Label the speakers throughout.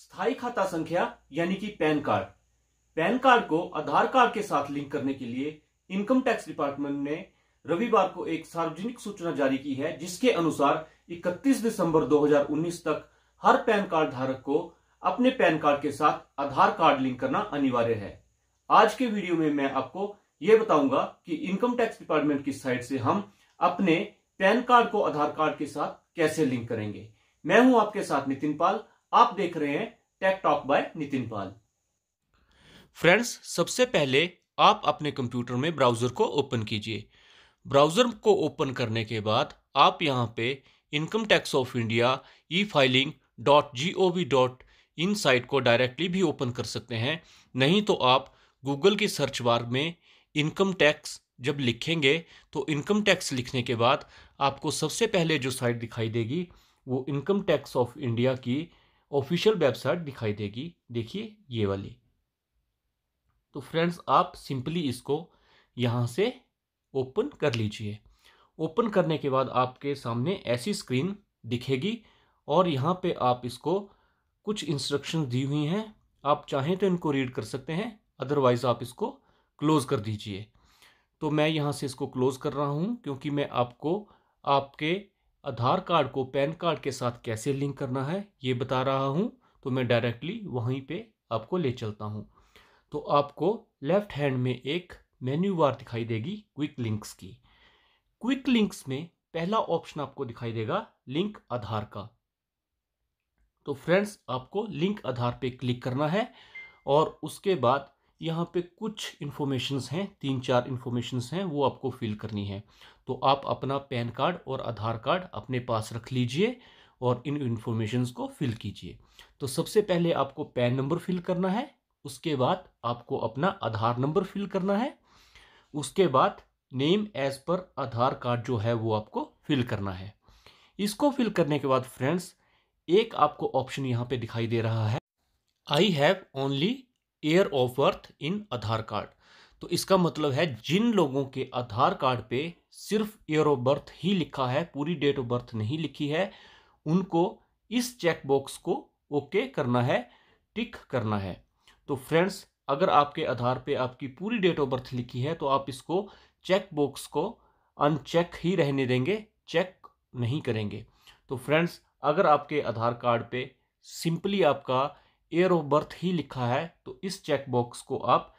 Speaker 1: स्थायी खाता संख्या यानी कि पैन कार्ड पैन कार्ड को आधार कार्ड के साथ लिंक करने के लिए इनकम टैक्स डिपार्टमेंट ने रविवार को एक सार्वजनिक सूचना जारी की है जिसके अनुसार 31 दिसंबर 2019 तक हर पैन कार्ड धारक को अपने पैन कार्ड के साथ आधार कार्ड लिंक करना अनिवार्य है आज के वीडियो में मैं आपको ये बताऊंगा कि इनकम टैक्स डिपार्टमेंट की साइट से हम अपने पैन कार्ड को आधार कार्ड के साथ कैसे लिंक करेंगे मैं हूं आपके साथ नितिन पाल आप देख रहे हैं tech talk by Nitin Pal friends सबसे पहले आप अपने कंप्यूटर में ब्राउज़र को ओपन कीजिए ब्राउज़र को ओपन करने के बाद आप यहाँ पे income tax of India e filing dot G O V dot in site को डायरेक्टली भी ओपन कर सकते हैं नहीं तो आप गूगल की सर्च बार में इनकम टैक्स जब लिखेंगे तो इनकम टैक्स लिखने के बाद आपको सबसे पहले जो साइट दिखाई देगी वो इनकम टैक्स ऑफ इंडिया की ऑफिशियल वेबसाइट दिखाई देगी देखिए ये वाली तो फ्रेंड्स आप सिंपली इसको यहाँ से ओपन कर लीजिए ओपन करने के बाद आपके सामने ऐसी स्क्रीन दिखेगी और यहाँ पे आप इसको कुछ इंस्ट्रक्शंस दी हुई हैं आप चाहें तो इनको रीड कर सकते हैं अदरवाइज़ आप इसको क्लोज़ कर दीजिए तो मैं यहाँ से इसको क्लोज़ कर रहा हूँ क्योंकि मैं आपको आपके आधार कार्ड को पैन कार्ड के साथ कैसे लिंक करना है ये बता रहा हूँ तो मैं डायरेक्टली वहीं पे आपको ले चलता हूँ तो आपको लेफ्ट हैंड में एक मेन्यू बार दिखाई देगी क्विक लिंक्स की क्विक लिंक्स में पहला ऑप्शन आपको दिखाई देगा लिंक आधार का तो फ्रेंड्स आपको लिंक आधार पे क्लिक करना है और उसके बाद यहाँ पे कुछ इन्फॉर्मेशंस हैं तीन चार इन्फॉर्मेशंस हैं वो आपको फिल करनी है तो आप अपना पैन कार्ड और आधार कार्ड अपने पास रख लीजिए और इन इन्फॉर्मेशंस को फिल कीजिए तो सबसे पहले आपको पैन नंबर फिल करना है उसके बाद आपको अपना आधार नंबर फिल करना है उसके बाद नेम एज पर आधार कार्ड जो है वो आपको फिल करना है इसको फिल करने के बाद फ्रेंड्स एक आपको ऑप्शन यहाँ पे दिखाई दे रहा है I have only year of birth in Aadhaar card तो इसका मतलब है जिन लोगों के आधार कार्ड पे सिर्फ ईयर ऑफ बर्थ ही लिखा है पूरी डेट ऑफ बर्थ नहीं लिखी है उनको इस चेक बॉक्स को ओके करना है टिक करना है तो फ्रेंड्स अगर आपके आधार पे आपकी पूरी डेट ऑफ बर्थ लिखी है तो आप इसको चेक बॉक्स को अनचेक ही रहने देंगे चेक नहीं करेंगे तो फ्रेंड्स अगर आपके आधार कार्ड पे सिंपली आपका ईयर ऑफ बर्थ ही लिखा है तो इस चेक बॉक्स को आप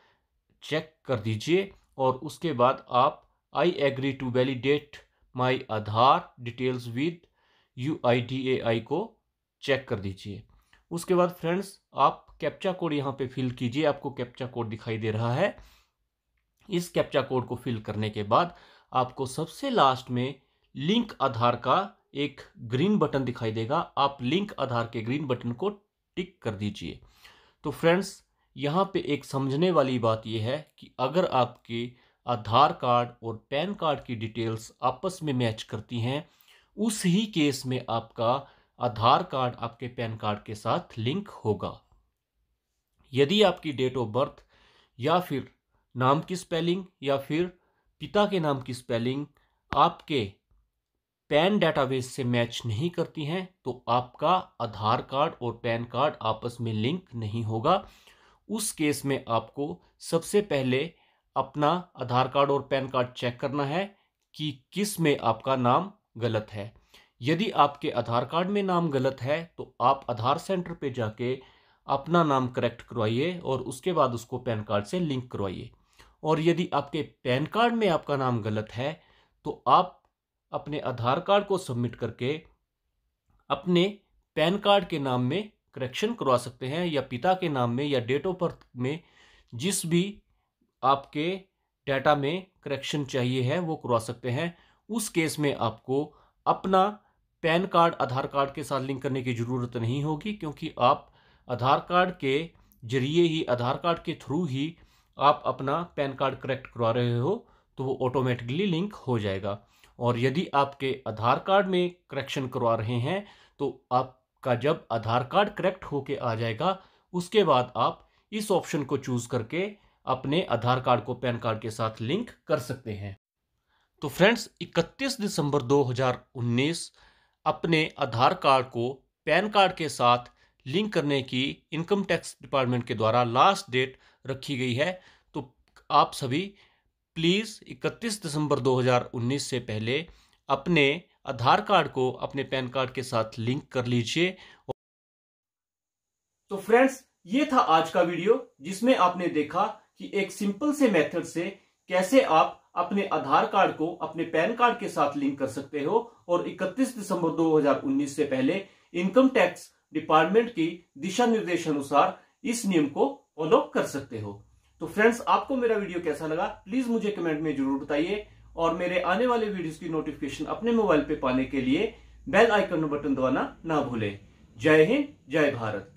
Speaker 1: चेक कर दीजिए और उसके बाद आप I agree to validate my Aadhaar details with U I D A I को चेक कर दीजिए उसके बाद फ्रेंड्स आप कैप्चा कोड यहाँ पे फिल कीजिए आपको कैप्चा कोड दिखाई दे रहा है इस कैप्चा कोड को फिल करने के बाद आपको सबसे लास्ट में लिंक आधार का एक ग्रीन बटन दिखाई देगा आप लिंक आधार के ग्रीन बटन को टिक कर दीजिए तो फ्रेंड्स यहाँ पे एक समझने वाली बात यह है कि अगर आपके आधार कार्ड और पैन कार्ड की डिटेल्स आपस में मैच करती हैं उस ही केस में आपका आधार कार्ड आपके पैन कार्ड के साथ लिंक होगा यदि आपकी डेट ऑफ बर्थ या फिर नाम की स्पेलिंग या फिर पिता के नाम की स्पेलिंग आपके पैन डेटाबेस से मैच नहीं करती हैं तो आपका आधार कार्ड और पैन कार्ड आपस में लिंक नहीं होगा उस केस में आपको सबसे पहले अपना आधार कार्ड और पैन कार्ड चेक करना है कि किस में आपका नाम गलत है यदि आपके आधार कार्ड में नाम गलत है तो आप आधार सेंटर पे जाके अपना नाम करेक्ट करवाइए और उसके बाद उसको पैन कार्ड से लिंक करवाइए और यदि आपके पैन कार्ड में आपका नाम गलत है तो आप अपने आधार कार्ड को सबमिट करके अपने पैन कार्ड के नाम में करेक्शन करवा सकते हैं या पिता के नाम में या डेट ऑफ बर्थ में जिस भी आपके डाटा में करेक्शन चाहिए है वो करवा सकते हैं उस केस में आपको अपना पैन कार्ड आधार कार्ड के साथ लिंक करने की ज़रूरत नहीं होगी क्योंकि आप आधार कार्ड के जरिए ही आधार कार्ड के थ्रू ही आप अपना पैन कार्ड करेक्ट करवा रहे हो तो वो ऑटोमेटिकली लिंक हो जाएगा और यदि आपके आधार कार्ड में करेक्शन करवा रहे हैं तो आपका जब आधार कार्ड करेक्ट होके आ जाएगा उसके बाद आप इस ऑप्शन को चूज़ करके अपने आधार कार्ड को पैन कार्ड के साथ लिंक कर सकते हैं तो फ्रेंड्स 31 दिसंबर 2019 अपने आधार कार्ड को पैन कार्ड के साथ लिंक करने की इनकम टैक्स डिपार्टमेंट के द्वारा लास्ट डेट रखी गई है तो आप सभी प्लीज़ 31 दिसंबर 2019 से पहले अपने आधार कार्ड को अपने पैन कार्ड के साथ लिंक कर लीजिए तो फ्रेंड्स ये था आज का वीडियो जिसमें आपने देखा कि एक सिंपल से मेथड से कैसे आप अपने आधार कार्ड को अपने पैन कार्ड के साथ लिंक कर सकते हो और 31 दिसंबर 2019 से पहले इनकम टैक्स डिपार्टमेंट की दिशा निर्देश अनुसार इस नियम को फॉलो कर सकते हो तो फ्रेंड्स आपको मेरा वीडियो कैसा लगा प्लीज मुझे कमेंट में जरूर बताइए और मेरे आने वाले वीडियोस की नोटिफिकेशन अपने मोबाइल पे पाने के लिए बेल आइकन बटन दबाना ना भूलें जय हिंद जय भारत